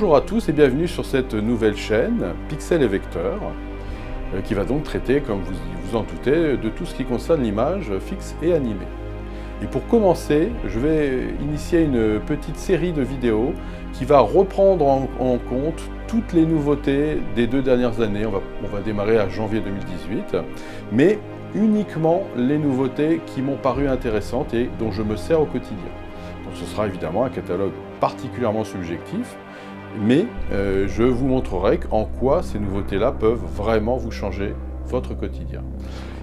Bonjour à tous et bienvenue sur cette nouvelle chaîne Pixel et Vecteur euh, qui va donc traiter, comme vous vous en doutez, de tout ce qui concerne l'image fixe et animée. Et pour commencer, je vais initier une petite série de vidéos qui va reprendre en, compte toutes les nouveautés des deux dernières années. On va, on va démarrer à janvier 2018, mais uniquement les nouveautés qui m'ont paru intéressantes et dont je me sers au quotidien. Donc ce sera évidemment un catalogue particulièrement subjectif, mais euh, je vous montrerai en quoi ces nouveautés-là peuvent vraiment vous changer votre quotidien.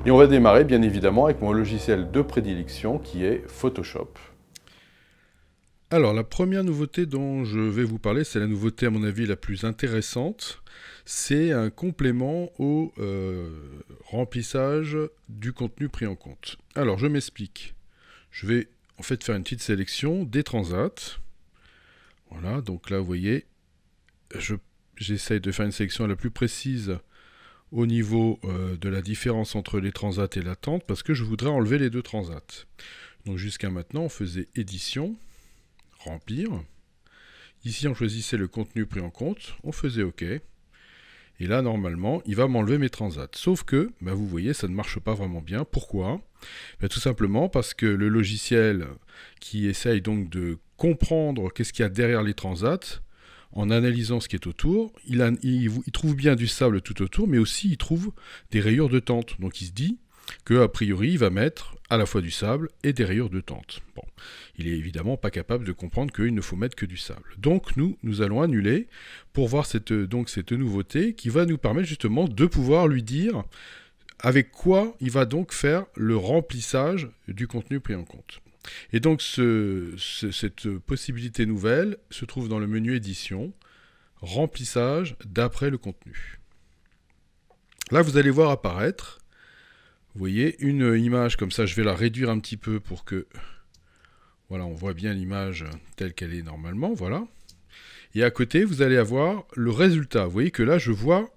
Et on va démarrer bien évidemment avec mon logiciel de prédilection qui est Photoshop. Alors la première nouveauté dont je vais vous parler, c'est la nouveauté à mon avis la plus intéressante, c'est un complément au euh, remplissage du contenu pris en compte. Alors je m'explique. Je vais en fait faire une petite sélection des transats. Voilà, donc là vous voyez, j'essaye de faire une sélection la plus précise au niveau euh, de la différence entre les transats et l'attente parce que je voudrais enlever les deux transats. Donc jusqu'à maintenant, on faisait édition, remplir. Ici, on choisissait le contenu pris en compte, on faisait OK. Et là, normalement, il va m'enlever mes transats. Sauf que, bah, vous voyez, ça ne marche pas vraiment bien. Pourquoi bah, Tout simplement parce que le logiciel qui essaye donc de comprendre qu'est-ce qu'il y a derrière les transats, en analysant ce qui est autour, il, trouve bien du sable tout autour, mais aussi il trouve des rayures de tente. Donc il se dit que a priori il va mettre à la fois du sable et des rayures de tente. Bon, il est évidemment pas capable de comprendre qu'il ne faut mettre que du sable. Donc nous, nous allons annuler pour voir cette, donc, cette nouveauté qui va nous permettre justement de pouvoir lui dire avec quoi il va donc faire le remplissage du contenu pris en compte. Et donc cette possibilité nouvelle se trouve dans le menu édition, remplissage d'après le contenu. Là, vous allez voir apparaître, vous voyez, une image comme ça, je vais la réduire un petit peu pour que, voilà, on voit bien l'image telle qu'elle est normalement, voilà. Et à côté, vous allez avoir le résultat. Vous voyez que là, je vois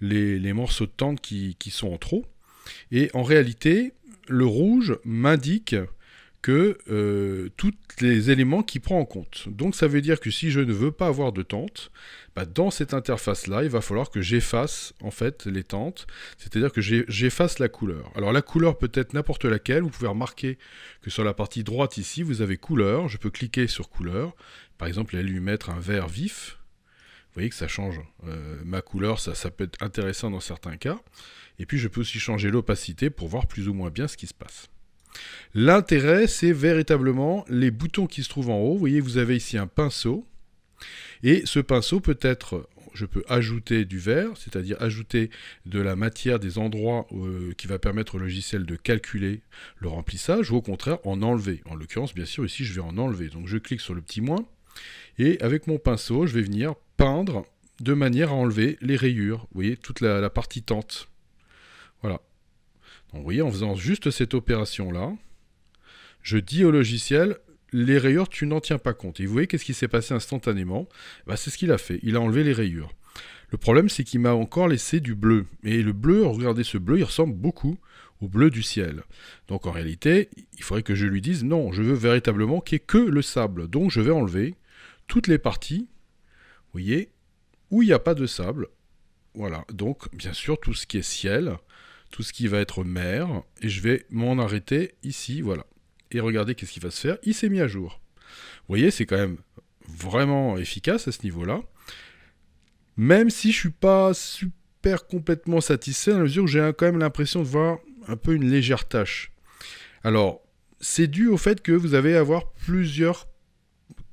les, morceaux de tente qui, qui, sont en trop. Et en réalité, le rouge m'indique que euh, tous les éléments qu'il prend en compte. Donc ça veut dire que si je ne veux pas avoir de tente, bah, dans cette interface-là, il va falloir que j'efface en fait les tentes, c'est-à-dire que j'efface la couleur. Alors la couleur peut être n'importe laquelle, vous pouvez remarquer que sur la partie droite ici, vous avez couleur, je peux cliquer sur couleur, par exemple, aller lui mettre un vert vif, vous voyez que ça change. Euh, ma couleur, ça, ça peut être intéressant dans certains cas. Et puis je peux aussi changer l'opacité pour voir plus ou moins bien ce qui se passe. L'intérêt, c'est véritablement les boutons qui se trouvent en haut. Vous voyez, vous avez ici un pinceau. Et ce pinceau peut être, je peux ajouter du vert, c'est-à-dire ajouter de la matière, des endroits euh, qui va permettre au logiciel de calculer le remplissage, ou au contraire en enlever. En l'occurrence, bien sûr, ici, je vais en enlever. Donc je clique sur le petit moins, et avec mon pinceau, je vais venir peindre de manière à enlever les rayures, vous voyez, toute la, la partie tente. Voilà. Donc vous voyez, en faisant juste cette opération-là, je dis au logiciel, les rayures, tu n'en tiens pas compte. Et vous voyez qu'est-ce qui s'est passé instantanément bah, C'est ce qu'il a fait. Il a enlevé les rayures. Le problème, c'est qu'il m'a encore laissé du bleu. Et le bleu, regardez ce bleu, il ressemble beaucoup au bleu du ciel. Donc en réalité, il faudrait que je lui dise non, je veux véritablement qu'il n'y ait que le sable. Donc je vais enlever toutes les parties, vous voyez, où il n'y a pas de sable. Voilà, donc bien sûr, tout ce qui est ciel, tout ce qui va être mer, et je vais m'en arrêter ici, voilà et regardez qu'est-ce qu'il va se faire, il s'est mis à jour. Vous voyez, c'est quand même vraiment efficace à ce niveau-là. Même si je suis pas super complètement satisfait, À la mesure où j'ai quand même l'impression de voir un peu une légère tâche. Alors, c'est dû au fait que vous allez avoir plusieurs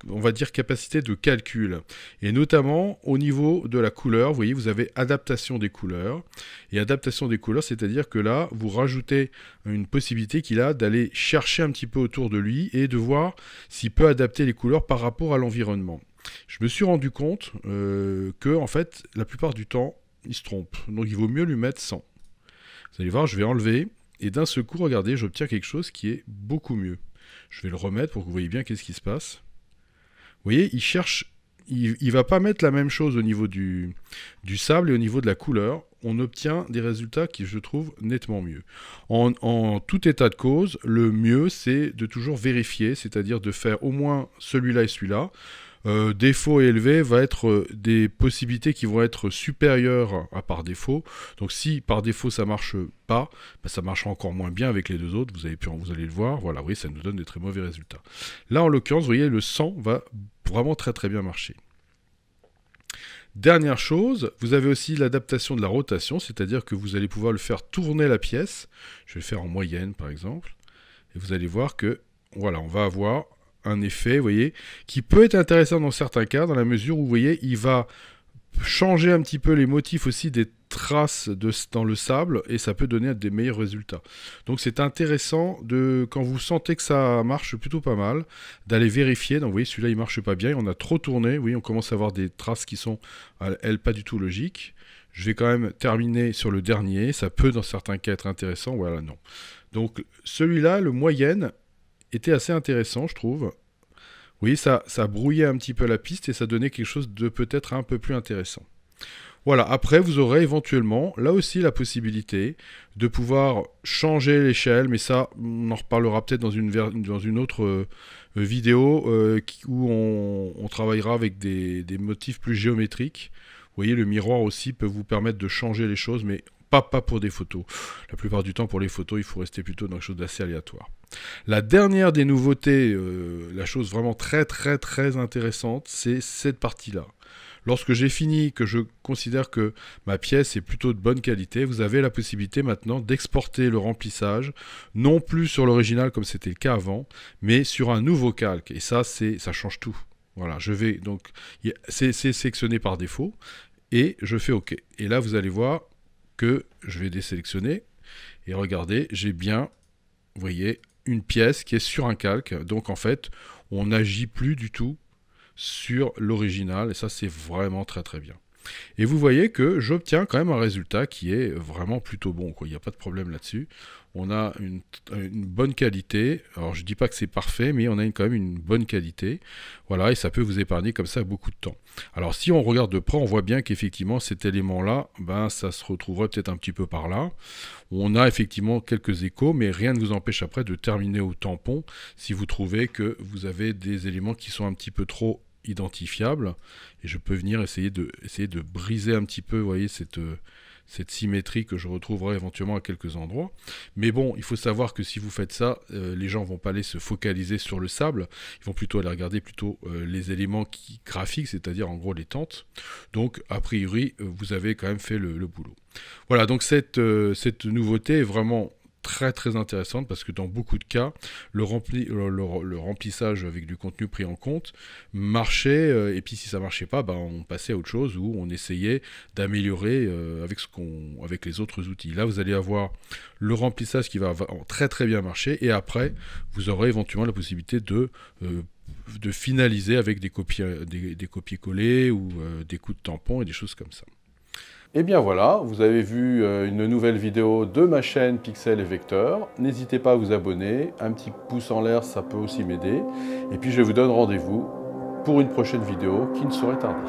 on va dire, capacité de calcul. Et notamment au niveau de la couleur, vous voyez, vous avez adaptation des couleurs. Et adaptation des couleurs, c'est-à-dire que là, vous rajoutez une possibilité qu'il a d'aller chercher un petit peu autour de lui et de voir s'il peut adapter les couleurs par rapport à l'environnement. Je me suis rendu compte euh, que, en fait, la plupart du temps, il se trompe. Donc il vaut mieux lui mettre 100. Vous allez voir, je vais enlever. Et d'un seul coup, regardez, j'obtiens quelque chose qui est beaucoup mieux. Je vais le remettre pour que vous voyez bien qu'est-ce qui se passe. Vous voyez, il cherche, il, va pas mettre la même chose au niveau du, sable et au niveau de la couleur on obtient des résultats qui, je trouve, nettement mieux. En, en tout état de cause, le mieux, c'est de toujours vérifier, c'est-à-dire de faire au moins celui-là et celui-là. Euh, défaut élevé va être euh, des possibilités qui vont être supérieures à par défaut. Donc si par défaut ça marche pas, bah, ça marche encore moins bien avec les deux autres. Vous, avez pu, vous allez le voir. Voilà, oui, ça nous donne des très mauvais résultats. Là, en l'occurrence, vous voyez, le 100 va vraiment très très bien marcher. Dernière chose, vous avez aussi l'adaptation de la rotation, c'est-à-dire que vous allez pouvoir le faire tourner la pièce. Je vais le faire en moyenne, par exemple. Et vous allez voir que, voilà, on va avoir un effet, vous voyez, qui peut être intéressant dans certains cas, dans la mesure où, vous voyez, il va changer un petit peu les motifs aussi des traces de, dans le sable et ça peut donner des meilleurs résultats. Donc c'est intéressant de quand vous sentez que ça marche plutôt pas mal d'aller vérifier. Donc vous voyez celui-là il marche pas bien, on a trop tourné, oui on commence à avoir des traces qui sont euh, elles pas du tout logiques. Je vais quand même terminer sur le dernier, ça peut dans certains cas être intéressant, voilà non. Donc celui-là, le moyenne, était assez intéressant, je trouve. Oui, ça, ça brouillait un petit peu la piste et ça donnait quelque chose de peut-être un peu plus intéressant. Voilà, après, vous aurez éventuellement, là aussi, la possibilité de pouvoir changer l'échelle, mais ça, on en reparlera peut-être dans une, dans une autre euh, vidéo euh, où on, travaillera avec des, motifs plus géométriques. Vous voyez, le miroir aussi peut vous permettre de changer les choses, mais pas, pas pour des photos. La plupart du temps, pour les photos, il faut rester plutôt dans quelque chose d'assez aléatoire. La dernière des nouveautés, euh, la chose vraiment très très très intéressante, c'est cette partie-là. Lorsque j'ai fini, que je considère que ma pièce est plutôt de bonne qualité, vous avez la possibilité maintenant d'exporter le remplissage, non plus sur l'original comme c'était le cas avant, mais sur un nouveau calque. Et ça, ça change tout. Voilà, je vais donc, c'est sélectionné par défaut, et je fais OK. Et là, vous allez voir que je vais désélectionner, et regardez, j'ai bien, vous voyez, une pièce qui est sur un calque. Donc en fait, on n'agit plus du tout sur l'original. Et ça, c'est vraiment très très bien. Et vous voyez que j'obtiens quand même un résultat qui est vraiment plutôt bon. Il n'y a pas de problème là-dessus. On a une, euh, bonne qualité. Alors je ne dis pas que c'est parfait, mais on a quand même une bonne qualité. Voilà, et ça peut vous épargner comme ça beaucoup de temps. Alors si on regarde de près, on voit bien qu'effectivement cet élément-là, ben, ça se retrouverait peut-être un petit peu par là. On a effectivement quelques échos, mais rien ne vous empêche après de terminer au tampon si vous trouvez que vous avez des éléments qui sont un petit peu trop identifiable. Et je peux venir essayer de, essayer de briser un petit peu, voyez, cette, euh, cette symétrie que je retrouverai éventuellement à quelques endroits. Mais bon, il faut savoir que si vous faites ça, euh, les gens vont pas aller se focaliser sur le sable, ils vont plutôt aller regarder plutôt euh, les éléments qui, graphiques, c'est-à-dire en gros les tentes. Donc a priori, vous avez quand même fait le, boulot. Voilà, donc cette, cette nouveauté est vraiment très très intéressante parce que dans beaucoup de cas, le, rempli, le, remplissage avec du contenu pris en compte marchait, euh, et puis si ça marchait pas, ben, on passait à autre chose ou on essayait d'améliorer euh, avec, ce qu'on, avec les autres outils. Là, vous allez avoir le remplissage qui va très très bien marcher et après, vous aurez éventuellement la possibilité de... Euh, de finaliser avec des copies des, des copier-coller ou des coups de tampon et des choses comme ça. Et eh bien voilà, vous avez vu euh, une nouvelle vidéo de ma chaîne Pixel et Vecteur. N'hésitez pas à vous abonner, un petit pouce en l'air, ça peut aussi m'aider. Et puis je vous donne rendez-vous pour une prochaine vidéo qui ne saurait tarder.